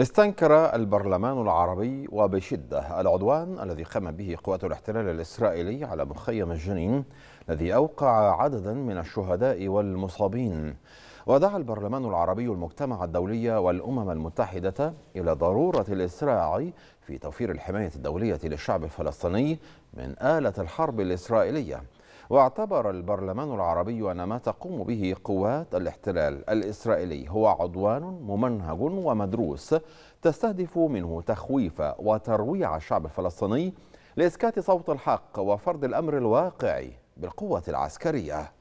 استنكر البرلمان العربي وبشدة العدوان الذي قام به قوات الاحتلال الإسرائيلي على مخيم الجنين الذي أوقع عددا من الشهداء والمصابين ودعا البرلمان العربي المجتمع الدولي والأمم المتحدة إلى ضرورة الإسراع في توفير الحماية الدولية للشعب الفلسطيني من آلة الحرب الإسرائيلية واعتبر البرلمان العربي أن ما تقوم به قوات الاحتلال الإسرائيلي هو عدوان ممنهج ومدروس تستهدف منه تخويف وترويع الشعب الفلسطيني لإسكات صوت الحق وفرض الأمر الواقعي بالقوة العسكرية